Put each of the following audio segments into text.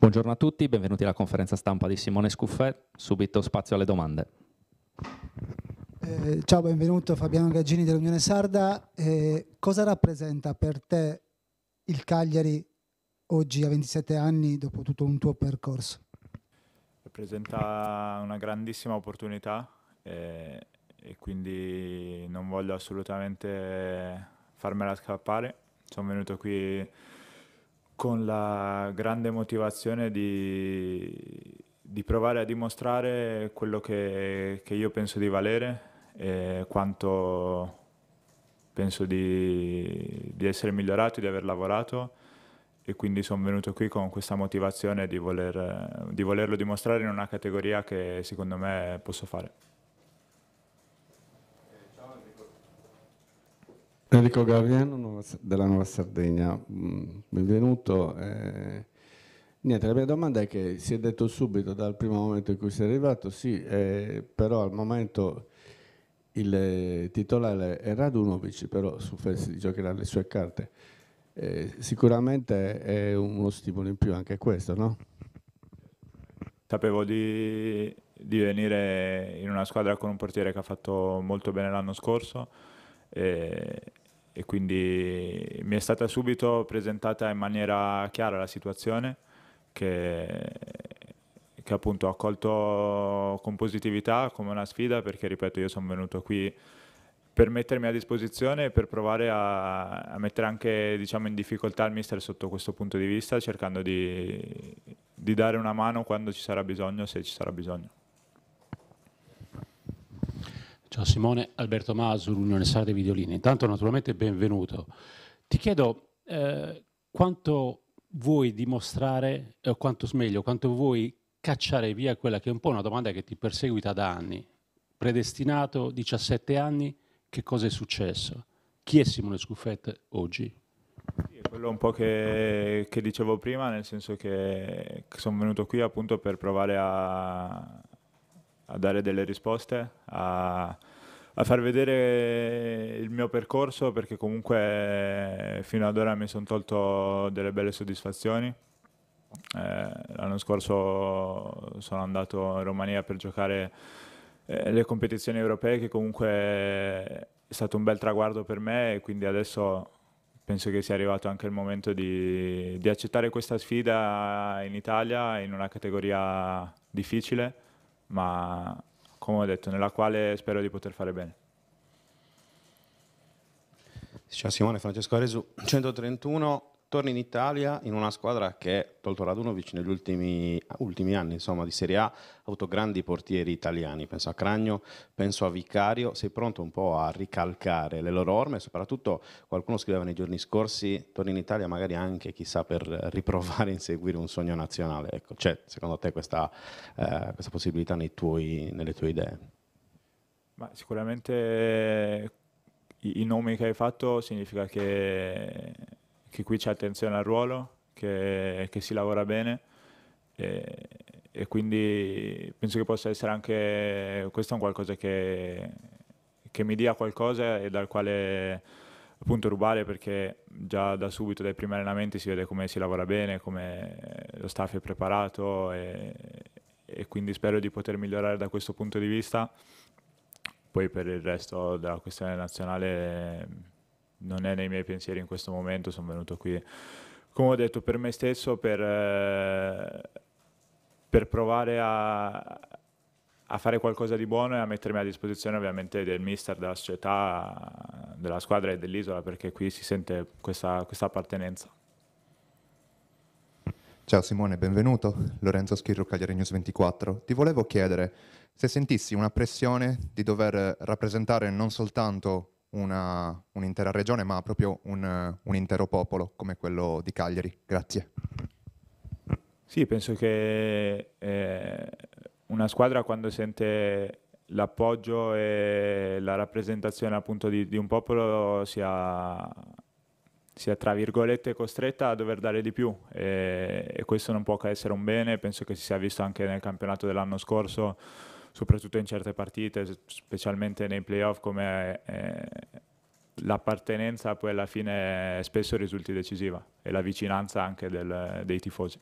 Buongiorno a tutti, benvenuti alla conferenza stampa di Simone Scuffè, subito spazio alle domande. Eh, ciao, benvenuto Fabiano Gaggini dell'Unione Sarda. Eh, cosa rappresenta per te il Cagliari oggi a 27 anni dopo tutto un tuo percorso? Rappresenta una grandissima opportunità eh, e quindi non voglio assolutamente farmela scappare. Sono venuto qui con la grande motivazione di, di provare a dimostrare quello che, che io penso di valere e quanto penso di, di essere migliorato, di aver lavorato e quindi sono venuto qui con questa motivazione di, voler, di volerlo dimostrare in una categoria che secondo me posso fare. Enrico Gaviano della Nuova Sardegna, mm, benvenuto. Eh, niente, la mia domanda è che si è detto subito dal primo momento in cui sei arrivato, sì, eh, però al momento il eh, titolare è Radunovic, però su Festi giocherà le sue carte. Eh, sicuramente è uno stimolo in più anche questo, no? Sapevo di, di venire in una squadra con un portiere che ha fatto molto bene l'anno scorso. E e quindi mi è stata subito presentata in maniera chiara la situazione che, che appunto ho accolto con positività come una sfida perché ripeto io sono venuto qui per mettermi a disposizione e per provare a, a mettere anche diciamo, in difficoltà il mister sotto questo punto di vista cercando di, di dare una mano quando ci sarà bisogno se ci sarà bisogno. Ciao Simone, Alberto Masu, Unione Sala dei Videolini. Intanto naturalmente benvenuto. Ti chiedo eh, quanto vuoi dimostrare, o quanto meglio, quanto vuoi cacciare via quella che è un po' una domanda che ti perseguita da anni. Predestinato 17 anni, che cosa è successo? Chi è Simone Scuffet oggi? quello un po' che, che, dicevo prima, nel senso che sono venuto qui appunto per provare a, a dare delle risposte, a, a, far vedere il mio percorso perché comunque fino ad ora mi sono tolto delle belle soddisfazioni. Eh, l'anno scorso sono andato in Romania per giocare eh, le competizioni europee che comunque è stato un bel traguardo per me e quindi adesso penso che sia arrivato anche il momento di, di accettare questa sfida in Italia in una categoria difficile ma come ho detto, nella quale spero di poter fare bene. Ciao Simone, Francesco Resu, 131, torni in Italia in una squadra che, tolto Radunovic, negli ultimi, ultimi anni insomma, di Serie A ha avuto grandi portieri italiani, penso a Cragno, penso a Vicario, sei pronto un po' a ricalcare le loro orme, soprattutto qualcuno scriveva nei giorni scorsi, torni in Italia magari anche chissà per riprovare a inseguire un sogno nazionale, ecco, c'è secondo te questa, eh, questa possibilità tuoi, nelle tue idee? Ma sicuramente i, i nomi che hai fatto significa che che qui c'è attenzione al ruolo, che, che si lavora bene e, e, quindi penso che possa essere anche questo un qualcosa che, che mi dia qualcosa e dal quale appunto rubare perché già da subito dai primi allenamenti si vede come si lavora bene, come lo staff è preparato e, e quindi spero di poter migliorare da questo punto di vista. Poi per il resto della questione nazionale non è nei miei pensieri in questo momento, sono venuto qui, come ho detto, per me stesso, per, eh, per provare a, a, fare qualcosa di buono e a mettermi a disposizione ovviamente del mister, della società, della squadra e dell'isola, perché qui si sente questa, questa appartenenza. Ciao Simone, benvenuto. Lorenzo Schirru, Cagliari News 24. Ti volevo chiedere se sentissi una pressione di dover rappresentare non soltanto una, un'intera regione, ma proprio un, un intero popolo come quello di Cagliari. Grazie. Sì, penso che eh, una squadra quando sente l'appoggio e la rappresentazione appunto di, di un popolo sia, sia, tra virgolette costretta a dover dare di più e, e questo non può che essere un bene, penso che si sia visto anche nel campionato dell'anno scorso soprattutto in certe partite, specialmente nei playoff, come eh, l'appartenenza poi alla fine spesso risulti decisiva e la vicinanza anche del, dei tifosi.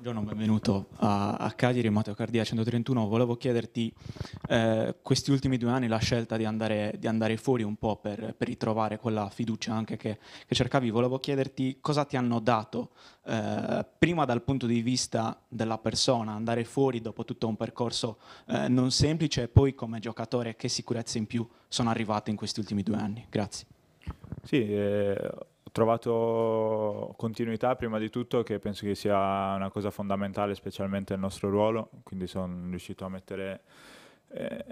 Buongiorno, benvenuto a, a Cadiri, Matteo Cardia 131. Volevo chiederti, eh, questi ultimi due anni la scelta di andare, di andare fuori un po' per, per, ritrovare quella fiducia anche che, che, cercavi, volevo chiederti cosa ti hanno dato, eh, prima dal punto di vista della persona, andare fuori dopo tutto un percorso eh, non semplice e poi come giocatore che sicurezze in più sono arrivate in questi ultimi due anni? Grazie. Sì, eh, trovato continuità prima di tutto, che penso che sia una cosa fondamentale, specialmente nel nostro ruolo, quindi sono riuscito a mettere eh,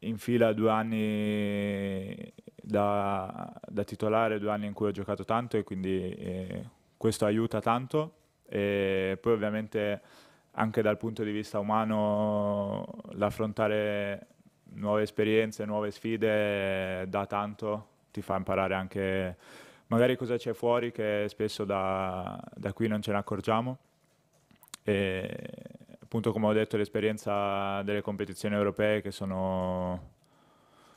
in fila due anni da, da, titolare, due anni in cui ho giocato tanto e quindi eh, questo aiuta tanto. E poi ovviamente anche dal punto di vista umano l'affrontare nuove esperienze, nuove sfide eh, dà tanto, ti fa imparare anche magari cosa c'è fuori che spesso da, da qui non ce ne accorgiamo. E appunto, come ho detto, l'esperienza delle competizioni europee che sono,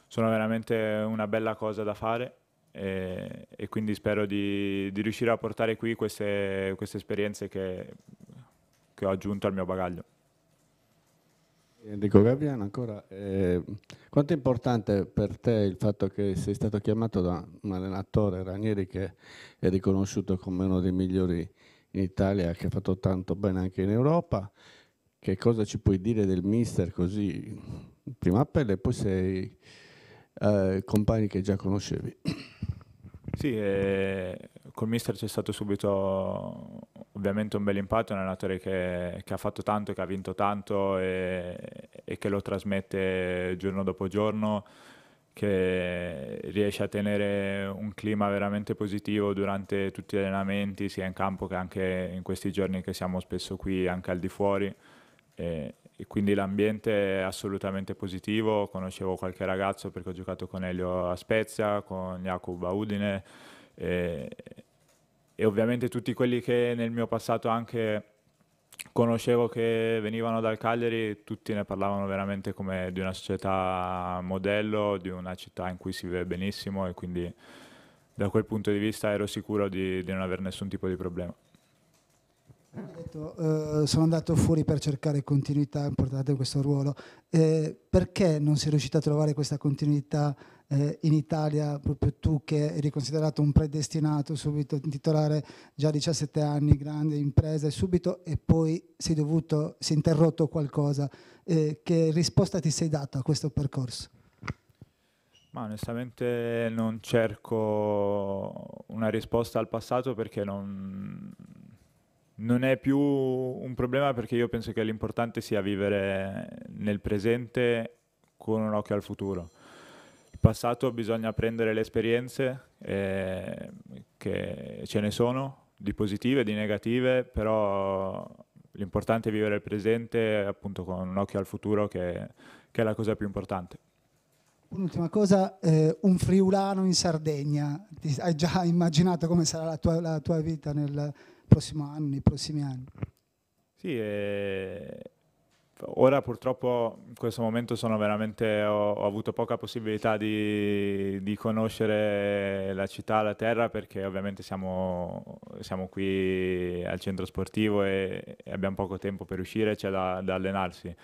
sono veramente una bella cosa da fare. E, e quindi spero di, di, riuscire a portare qui queste, queste esperienze che, che ho aggiunto al mio bagaglio. Enrico eh, Gabriano, ancora, eh, quanto è importante per te il fatto che sei stato chiamato da un allenatore Ranieri che è riconosciuto come uno dei migliori in Italia, che ha fatto tanto bene anche in Europa, che cosa ci puoi dire del mister così in prima appello, e poi sei eh, compagni che già conoscevi? Sì, eh, col mister c'è stato subito ovviamente un bel impatto, è un allenatore che, che, ha fatto tanto, che ha vinto tanto e, e, che lo trasmette giorno dopo giorno, che riesce a tenere un clima veramente positivo durante tutti gli allenamenti, sia in campo che anche in questi giorni che siamo spesso qui, anche al di fuori. E, e quindi l'ambiente è assolutamente positivo, conoscevo qualche ragazzo perché ho giocato con Elio a Spezia, con Jacob a Udine. E, e ovviamente tutti quelli che nel mio passato anche conoscevo che venivano dal Cagliari, tutti ne parlavano veramente come di una società modello, di una città in cui si vive benissimo e quindi da quel punto di vista ero sicuro di, di non avere nessun tipo di problema. Detto, eh, sono andato fuori per cercare continuità importante in questo ruolo. Eh, perché non si è riuscito a trovare questa continuità eh, in Italia, proprio tu che eri considerato un predestinato subito titolare già 17 anni, grande impresa subito e poi sei dovuto, si è interrotto qualcosa. Eh, che risposta ti sei data a questo percorso? Ma onestamente non cerco una risposta al passato perché non, non è più un problema perché io penso che l'importante sia vivere nel presente con un occhio al futuro passato bisogna prendere le esperienze eh, che ce ne sono, di positive, e di negative, però l'importante è vivere il presente appunto con un occhio al futuro che, che è la cosa più importante. Un'ultima cosa, eh, un friulano in Sardegna, Ti hai già immaginato come sarà la tua, la tua vita nel prossimo anno, nei prossimi anni? Sì, eh, Ora purtroppo in questo momento sono veramente, ho, ho avuto poca possibilità di, di, conoscere la città, la terra, perché ovviamente siamo, siamo qui al centro sportivo e, e, abbiamo poco tempo per uscire, c'è da, da allenarsi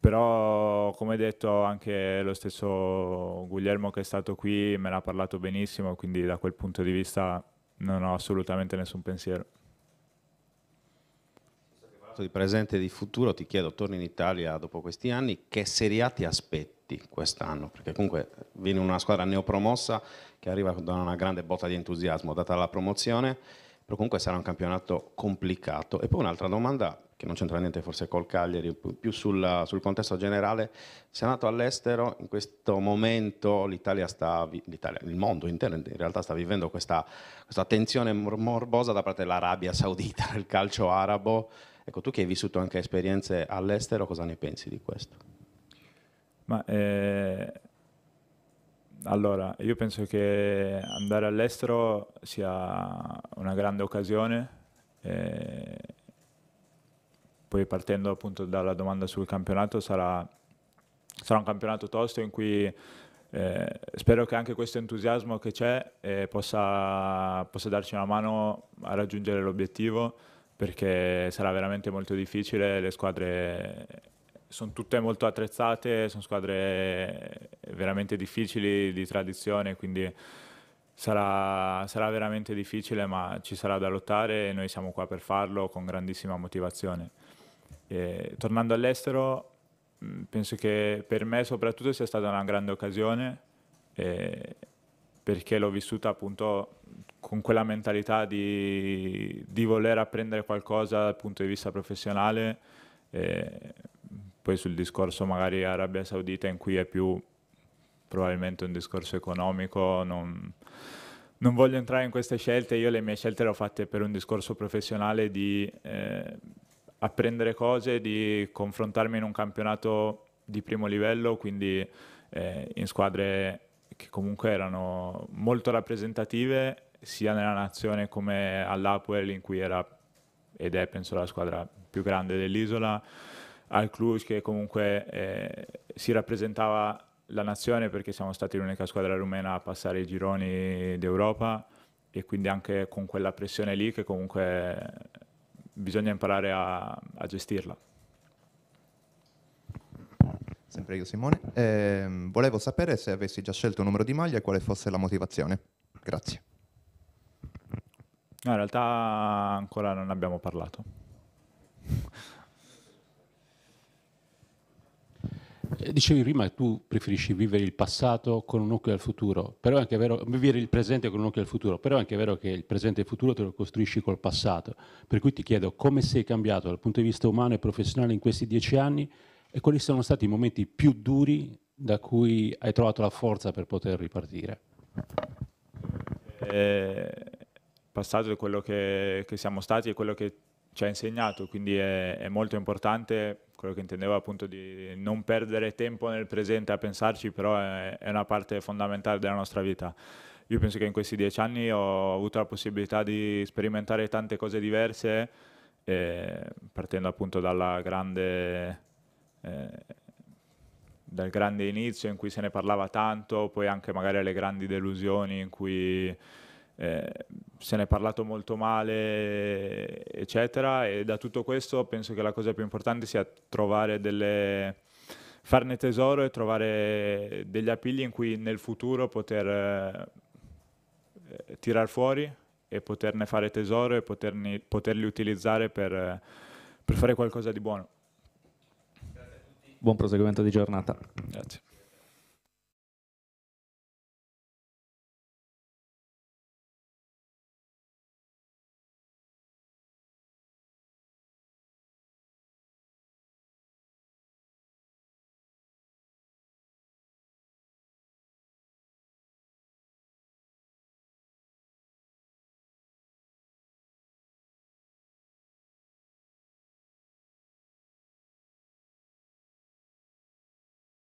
però come detto anche lo stesso Guglielmo che è stato qui me l'ha parlato benissimo, quindi da quel punto di vista non ho assolutamente nessun pensiero parlato di presente e di futuro, ti chiedo, torni in Italia dopo questi anni, che Serie A ti aspetti quest'anno? Perché comunque viene una squadra neopromossa che arriva da una grande botta di entusiasmo data la promozione, però comunque sarà un campionato complicato. E poi un'altra domanda che non c'entra niente forse col Cagliari, più sulla, sul contesto generale, sei andato all'estero, in questo momento l'Italia sta, l'Italia, il mondo intero in realtà sta vivendo questa, questa tensione morbosa da parte dell'Arabia Saudita, del calcio arabo, Ecco, tu che hai vissuto anche esperienze all'estero, cosa ne pensi di questo? Ma, eh, allora, io penso che andare all'estero sia una grande occasione. Eh, poi partendo appunto dalla domanda sul campionato, sarà, sarà un campionato tosto in cui eh, spero che anche questo entusiasmo che c'è eh, possa, possa darci una mano a raggiungere l'obiettivo perché sarà veramente molto difficile, le squadre sono tutte molto attrezzate, sono squadre veramente difficili di tradizione, quindi sarà, sarà, veramente difficile, ma ci sarà da lottare e noi siamo qua per farlo con grandissima motivazione. E, tornando all'estero, penso che per me soprattutto sia stata una grande occasione. E, perché l'ho vissuta appunto con quella mentalità di, di, voler apprendere qualcosa dal punto di vista professionale, eh, poi sul discorso magari Arabia Saudita in cui è più probabilmente un discorso economico, non, non voglio entrare in queste scelte, io le mie scelte le ho fatte per un discorso professionale di eh, apprendere cose, di confrontarmi in un campionato di primo livello, quindi eh, in squadre che comunque erano molto rappresentative sia nella nazione come all'Apuel in cui era ed è penso la squadra più grande dell'isola, al Cluj che comunque eh, si rappresentava la nazione perché siamo stati l'unica squadra rumena a passare i gironi d'Europa e quindi anche con quella pressione lì che comunque bisogna imparare a, a gestirla sempre io Simone, eh, volevo sapere se avessi già scelto un numero di maglia e quale fosse la motivazione. Grazie. No, in realtà ancora non abbiamo parlato. Eh, dicevi prima che tu preferisci vivere il passato con un occhio al futuro, però è anche vero, vivere il presente con un occhio al futuro, però è anche vero che il presente e il futuro te lo costruisci col passato. Per cui ti chiedo come sei cambiato dal punto di vista umano e professionale in questi dieci anni e quali sono stati i momenti più duri da cui hai trovato la forza per poter ripartire? Eh, passato da quello che, che, siamo stati e quello che ci ha insegnato, quindi è, è, molto importante quello che intendevo appunto di non perdere tempo nel presente a pensarci, però è, è una parte fondamentale della nostra vita. Io penso che in questi dieci anni ho avuto la possibilità di sperimentare tante cose diverse, eh, partendo appunto dalla grande eh, dal grande inizio in cui se ne parlava tanto, poi anche magari alle grandi delusioni in cui eh, se ne è parlato molto male, eccetera. E da tutto questo penso che la cosa più importante sia trovare delle farne tesoro e trovare degli appigli in cui nel futuro poter eh, tirar fuori e poterne fare tesoro e poterni, poterli utilizzare per, per fare qualcosa di buono buon proseguimento di giornata. Grazie.